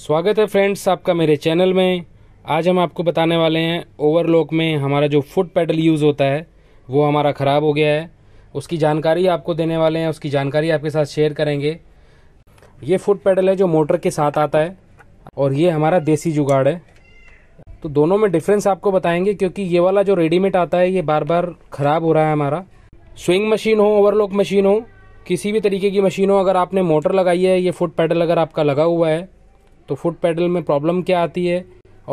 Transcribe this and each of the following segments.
स्वागत है फ्रेंड्स आपका मेरे चैनल में आज हम आपको बताने वाले हैं ओवरलॉक में हमारा जो फुट पैडल यूज़ होता है वो हमारा ख़राब हो गया है उसकी जानकारी आपको देने वाले हैं उसकी जानकारी आपके साथ शेयर करेंगे ये फुट पैडल है जो मोटर के साथ आता है और ये हमारा देसी जुगाड़ है तो दोनों में डिफरेंस आपको बताएंगे क्योंकि ये वाला जो रेडीमेड आता है ये बार बार ख़राब हो रहा है हमारा स्विंग मशीन हो ओवरलॉक मशीन हो किसी भी तरीके की मशीन हो अगर आपने मोटर लगाई है ये फुट पैडल अगर आपका लगा हुआ है तो फुट पैडल में प्रॉब्लम क्या आती है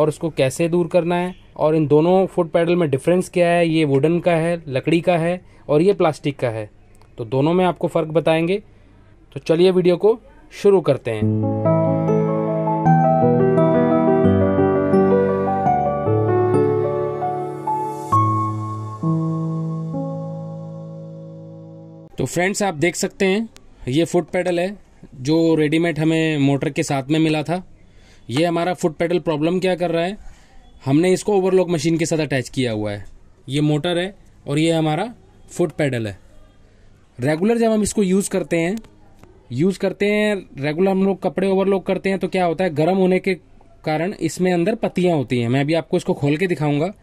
और उसको कैसे दूर करना है और इन दोनों फुट पैडल में डिफरेंस क्या है ये वुडन का है लकड़ी का है और ये प्लास्टिक का है तो दोनों में आपको फ़र्क बताएंगे तो चलिए वीडियो को शुरू करते हैं तो फ्रेंड्स आप देख सकते हैं ये फुट पैडल है जो रेडीमेड हमें मोटर के साथ में मिला था ये हमारा फुट पेडल प्रॉब्लम क्या कर रहा है हमने इसको ओवरलॉक मशीन के साथ अटैच किया हुआ है ये मोटर है और ये हमारा फुट पेडल है रेगुलर जब हम इसको यूज़ करते हैं यूज़ करते हैं रेगुलर हम लोग कपड़े ओवरलॉक करते हैं तो क्या होता है गर्म होने के कारण इसमें अंदर पत्तियाँ होती हैं मैं अभी आपको इसको खोल के दिखाऊँगा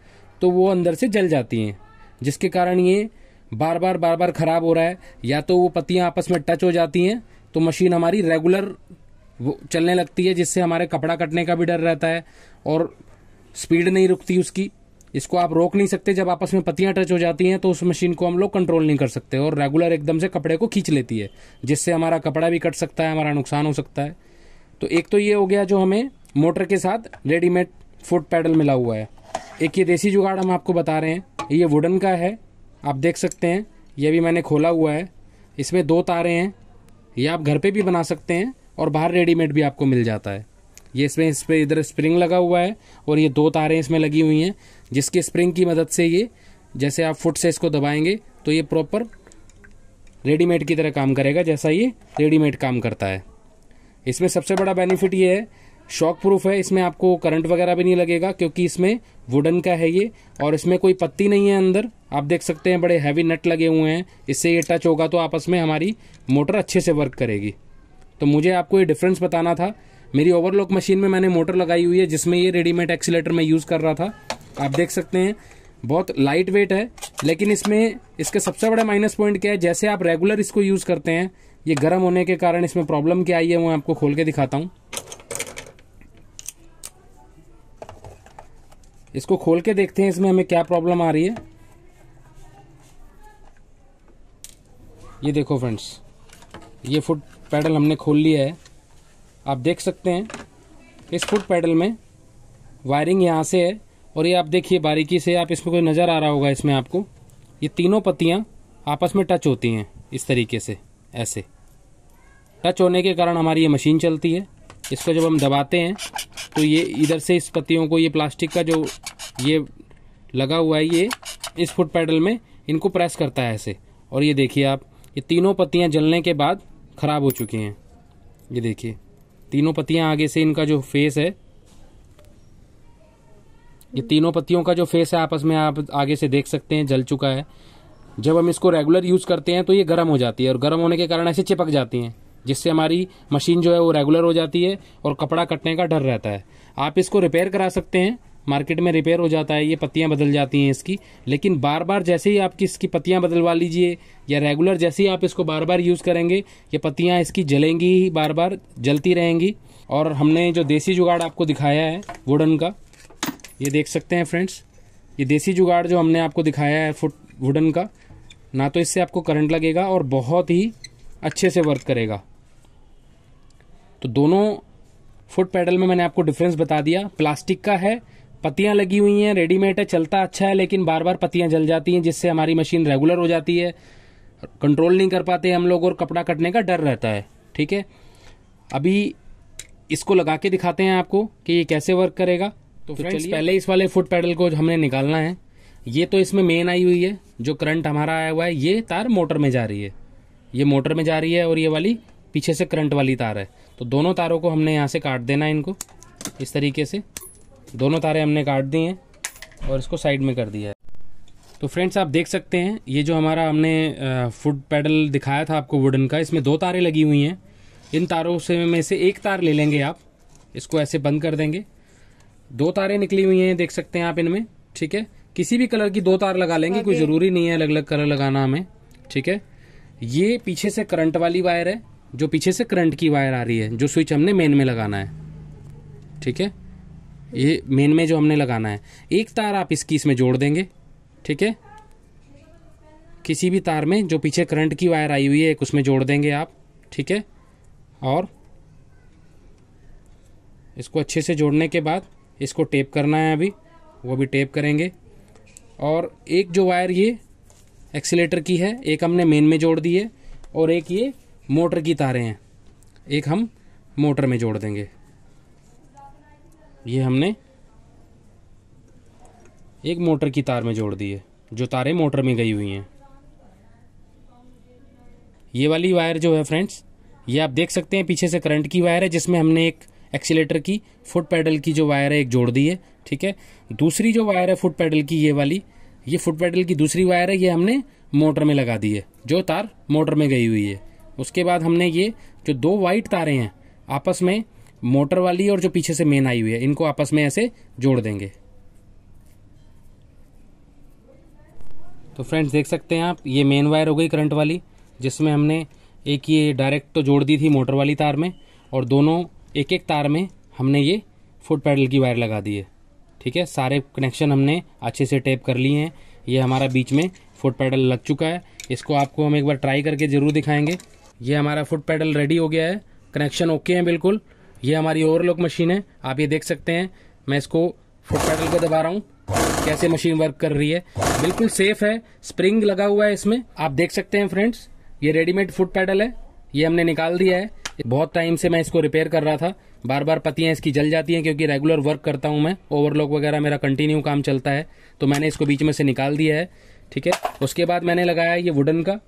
तो वो अंदर से जल जाती हैं जिसके कारण ये बार बार बार बार खराब हो रहा है या तो वो पत्तियाँ आपस में टच हो जाती हैं तो मशीन हमारी रेगुलर वो चलने लगती है जिससे हमारे कपड़ा कटने का भी डर रहता है और स्पीड नहीं रुकती उसकी इसको आप रोक नहीं सकते जब आपस में पत्तियां टच हो जाती हैं तो उस मशीन को हम लोग कंट्रोल नहीं कर सकते और रेगुलर एकदम से कपड़े को खींच लेती है जिससे हमारा कपड़ा भी कट सकता है हमारा नुकसान हो सकता है तो एक तो ये हो गया जो हमें मोटर के साथ रेडीमेड फुट पैडल मिला हुआ है एक ये देसी जुगाड़ हम आपको बता रहे हैं ये वुडन का है आप देख सकते हैं ये भी मैंने खोला हुआ है इसमें दो तारे हैं ये आप घर पर भी बना सकते हैं और बाहर रेडीमेड भी आपको मिल जाता है ये इसमें इस पर इधर स्प्रिंग लगा हुआ है और ये दो तारें इसमें लगी हुई हैं जिसकी स्प्रिंग की मदद से ये जैसे आप फुट से इसको दबाएंगे तो ये प्रॉपर रेडीमेड की तरह काम करेगा जैसा ये रेडीमेड काम करता है इसमें सबसे बड़ा बेनिफिट ये है शॉक प्रूफ है इसमें आपको करंट वगैरह भी नहीं लगेगा क्योंकि इसमें वुडन का है ये और इसमें कोई पत्ती नहीं है अंदर आप देख सकते हैं बड़े हैवी नट लगे हुए हैं इससे ये टच होगा तो आपस में हमारी मोटर अच्छे से वर्क करेगी तो मुझे आपको ये डिफरेंस बताना था मेरी ओवरलॉक मशीन में मैंने मोटर लगाई हुई है जिसमें ये रेडीमेड एक्सीटर मैं यूज़ कर रहा था आप देख सकते हैं बहुत लाइट वेट है लेकिन इसमें इसका सबसे बड़ा माइनस पॉइंट क्या है जैसे आप रेगुलर इसको यूज़ करते हैं ये गर्म होने के कारण इसमें प्रॉब्लम क्या आई है वो आपको खोल के दिखाता हूँ इसको खोल के देखते हैं इसमें हमें क्या प्रॉब्लम आ रही है ये देखो फ्रेंड्स ये फुट पैडल हमने खोल लिया है आप देख सकते हैं इस फुट पैडल में वायरिंग यहाँ से है और ये आप देखिए बारीकी से आप इसमें कोई नज़र आ रहा होगा इसमें आपको ये तीनों पत्तियाँ आपस में टच होती हैं इस तरीके से ऐसे टच होने के कारण हमारी ये मशीन चलती है इसको जब हम दबाते हैं तो ये इधर से इस पत्तियों को ये प्लास्टिक का जो ये लगा हुआ है ये इस फुट पैडल में इनको प्रेस करता है ऐसे और ये देखिए आप ये तीनों पत्तियाँ जलने के बाद ख़राब हो चुके हैं ये देखिए तीनों पत्तियां आगे से इनका जो फेस है ये तीनों पत्तियों का जो फेस है आपस में आप आगे से देख सकते हैं जल चुका है जब हम इसको रेगुलर यूज़ करते हैं तो ये गर्म हो जाती है और गर्म होने के कारण ऐसे चिपक जाती हैं जिससे हमारी मशीन जो है वो रेगुलर हो जाती है और कपड़ा कटने का डर रहता है आप इसको रिपेयर करा सकते हैं मार्केट में रिपेयर हो जाता है ये पत्तियाँ बदल जाती हैं इसकी लेकिन बार बार जैसे ही आपकी इसकी पत्तियाँ बदलवा लीजिए या रेगुलर जैसे ही आप इसको बार बार यूज़ करेंगे ये पत्तियाँ इसकी जलेंगी ही बार बार जलती रहेंगी और हमने जो देसी जुगाड़ आपको दिखाया है वुडन का ये देख सकते हैं फ्रेंड्स ये देसी जुगाड़ जो हमने आपको दिखाया है फुट वुडन का ना तो इससे आपको करंट लगेगा और बहुत ही अच्छे से वर्क करेगा तो दोनों फुट पैडल में मैंने आपको डिफरेंस बता दिया प्लास्टिक का है पत्तियां लगी हुई हैं रेडीमेड है चलता अच्छा है लेकिन बार बार पत्तियां जल जाती हैं जिससे हमारी मशीन रेगुलर हो जाती है कंट्रोल नहीं कर पाते हम लोग और कपड़ा कटने का डर रहता है ठीक है अभी इसको लगा के दिखाते हैं आपको कि ये कैसे वर्क करेगा तो, तो फ्रेंड्स पहले इस वाले फुट पैडल को हमने निकालना है ये तो इसमें मेन आई हुई है जो करंट हमारा आया हुआ है ये तार मोटर में जा रही है ये मोटर में जा रही है और ये वाली पीछे से करंट वाली तार है तो दोनों तारों को हमने यहाँ से काट देना है इनको इस तरीके से दोनों तारे हमने काट दिए हैं और इसको साइड में कर दिया है तो फ्रेंड्स आप देख सकते हैं ये जो हमारा हमने फुट पैडल दिखाया था आपको वुडन का इसमें दो तारे लगी हुई हैं इन तारों से में से एक तार ले लेंगे आप इसको ऐसे बंद कर देंगे दो तारे निकली हुई हैं देख सकते हैं आप इनमें ठीक है किसी भी कलर की दो तार लगा लेंगे कोई हाँ ज़रूरी नहीं है अलग अलग कलर लगाना हमें ठीक है ये पीछे से करंट वाली वायर है जो पीछे से करंट की वायर आ रही है जो स्विच हमने मेन में लगाना है ठीक है ये मेन में जो हमने लगाना है एक तार आप इसकी इसमें जोड़ देंगे ठीक है किसी भी तार में जो पीछे करंट की वायर आई हुई है एक उसमें जोड़ देंगे आप ठीक है और इसको अच्छे से जोड़ने के बाद इसको टेप करना है अभी वो भी टेप करेंगे और एक जो वायर ये एक्सीटर की है एक हमने मेन में जोड़ दी है और एक ये मोटर की तारें हैं एक हम मोटर में जोड़ देंगे ये हमने एक मोटर की तार में जोड़ दी है जो तारें मोटर में गई हुई हैं ये वाली वायर जो है फ्रेंड्स ये आप देख सकते हैं पीछे से करंट की वायर है जिसमें हमने एक एक्सीटर की फुट पैडल की जो वायर है एक जोड़ दी है ठीक है दूसरी जो वायर है फुट पैडल की ये वाली ये फुट पैडल की दूसरी वायर है ये हमने मोटर में लगा दी है जो तार मोटर में गई हुई है उसके बाद हमने ये जो दो वाइट तारे हैं आपस में मोटर वाली और जो पीछे से मेन आई हुई है इनको आपस में ऐसे जोड़ देंगे तो फ्रेंड्स देख सकते हैं आप ये मेन वायर हो गई करंट वाली जिसमें हमने एक ये डायरेक्ट तो जोड़ दी थी मोटर वाली तार में और दोनों एक एक तार में हमने ये फुट पैडल की वायर लगा दी है ठीक है सारे कनेक्शन हमने अच्छे से टेप कर लिए हैं ये हमारा बीच में फुट पैडल लग चुका है इसको आपको हम एक बार ट्राई करके ज़रूर दिखाएंगे ये हमारा फुट पैडल रेडी हो गया है कनेक्शन ओके हैं बिल्कुल ये हमारी ओवरलॉक मशीन है आप ये देख सकते हैं मैं इसको फुट पैडल को दबा रहा हूँ कैसे मशीन वर्क कर रही है बिल्कुल सेफ है स्प्रिंग लगा हुआ है इसमें आप देख सकते हैं फ्रेंड्स ये रेडीमेड फुट पैडल है ये हमने निकाल दिया है बहुत टाइम से मैं इसको रिपेयर कर रहा था बार बार पतियाँ इसकी जल जाती हैं क्योंकि रेगुलर वर्क करता हूं मैं ओवरलॉक वगैरह मेरा कंटिन्यू काम चलता है तो मैंने इसको बीच में से निकाल दिया है ठीक है उसके बाद मैंने लगाया ये वुडन का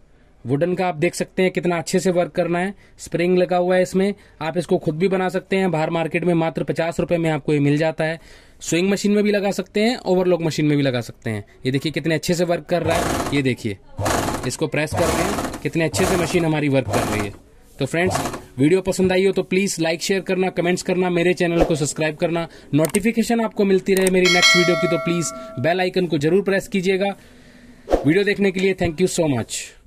वुडन का आप देख सकते हैं कितना अच्छे से वर्क करना है स्प्रिंग लगा हुआ है इसमें आप इसको खुद भी बना सकते हैं बाहर मार्केट में मात्र पचास रुपए में आपको ये मिल जाता है स्विंग मशीन में भी लगा सकते हैं ओवरलॉक मशीन में भी लगा सकते हैं ये देखिए कितने अच्छे से वर्क कर रहा है ये देखिए इसको प्रेस कर रहे हैं कितने अच्छे से मशीन हमारी वर्क कर रही है तो फ्रेंड्स वीडियो पसंद आई हो तो प्लीज लाइक शेयर करना कमेंट्स करना मेरे चैनल को सब्सक्राइब करना नोटिफिकेशन आपको मिलती रहे मेरी नेक्स्ट वीडियो की तो प्लीज बेल आइकन को जरूर प्रेस कीजिएगा वीडियो देखने के लिए थैंक यू सो मच